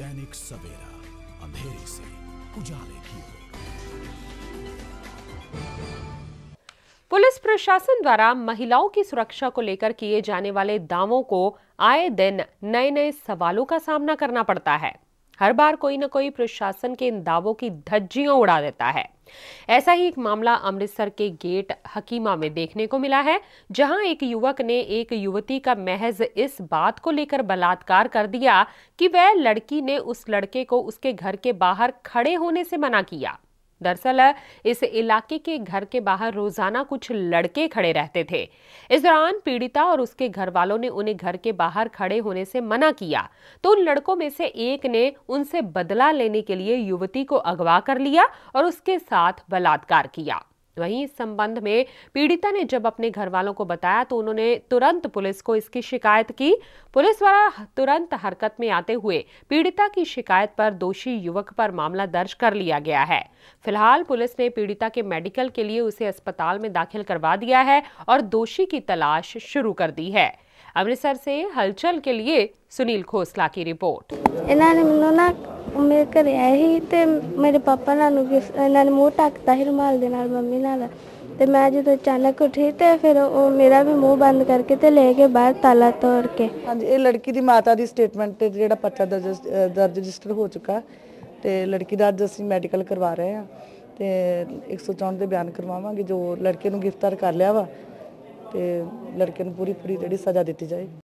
दैनिक सवेरा अंधेरे से उजाले की पुलिस प्रशासन द्वारा महिलाओं की सुरक्षा को लेकर किए जाने वाले दावों को आए दिन नए नए सवालों का सामना करना पड़ता है हर बार कोई ना कोई प्रशासन के इन दावों की धज्जियां उड़ा देता है ऐसा ही एक मामला अमृतसर के गेट हकीमा में देखने को मिला है जहां एक युवक ने एक युवती का महज इस बात को लेकर बलात्कार कर दिया कि वह लड़की ने उस लड़के को उसके घर के बाहर खड़े होने से मना किया दरअसल इस इलाके के घर के बाहर रोजाना कुछ लड़के खड़े रहते थे इस दौरान पीड़िता और उसके घर वालों ने उन्हें घर के बाहर खड़े होने से मना किया तो उन लड़कों में से एक ने उनसे बदला लेने के लिए युवती को अगवा कर लिया और उसके साथ बलात्कार किया वहीं इस संबंध में पीड़िता ने जब अपने घर वालों को बताया तो उन्होंने तुरंत पुलिस को इसकी शिकायत की पुलिस द्वारा तुरंत हरकत में आते हुए पीड़िता की शिकायत पर दोषी युवक पर मामला दर्ज कर लिया गया है फिलहाल पुलिस ने पीड़िता के मेडिकल के लिए उसे अस्पताल में दाखिल करवा दिया है और दोषी की तलाश शुरू कर दी है अमृतसर से हलचल के लिए सुनील खोसला की रिपोर्ट ਮੇਰੇ ਘਰੇ ਆਏ ਸੀ ਤੇ ਮੇਰੇ ਪਾਪਾ ਨਾਲ ਨੂੰ ਇਹਨਾਂ ਨੇ ਮੂੰਹ ਢੱਕਤਾ ਸੀ ਰੁਮਾਲ ਦੇ ਨਾਲ ਮੰਮੀ ਨਾਲ ਤੇ ਮੈਂ ਜਦੋਂ ਅਚਾਨਕ ਉੱਠੀ ਤੇ ਫਿਰ ਉਹ ਮੇਰਾ ਵੀ ਮੂੰਹ ਬੰਦ ਕਰਕੇ ਤੇ ਲੈ ਕੇ ਬਾਹਰ ਤਾਲਾ ਤੋੜ ਕੇ ਹਾਂਜੀ ਇਹ ਲੜਕੀ ਦੀ ਮਾਤਾ ਦੀ ਸਟੇਟਮੈਂਟ ਤੇ ਜਿਹੜਾ ਪਰਚਾ ਦਰਜ ਰਜਿਸਟਰ ਹੋ ਚੁੱਕਾ ਤੇ ਲੜਕੀ ਦਾ ਅੱਜ ਅਸੀਂ ਮੈਡੀਕਲ ਕਰਵਾ ਰਹੇ ਆ ਤੇ 164 ਦੇ ਬਿਆਨ ਕਰਵਾਵਾਂਗੇ ਜੋ ਲੜਕੇ ਨੂੰ ਗ੍ਰਿਫਤਾਰ ਕਰ ਲਿਆ ਵਾ ਤੇ ਲੜਕੇ ਨੂੰ ਪੂਰੀ ਪੂਰੀ ਜਿਹੜੀ ਸਜ਼ਾ ਦਿੱਤੀ ਜਾਏ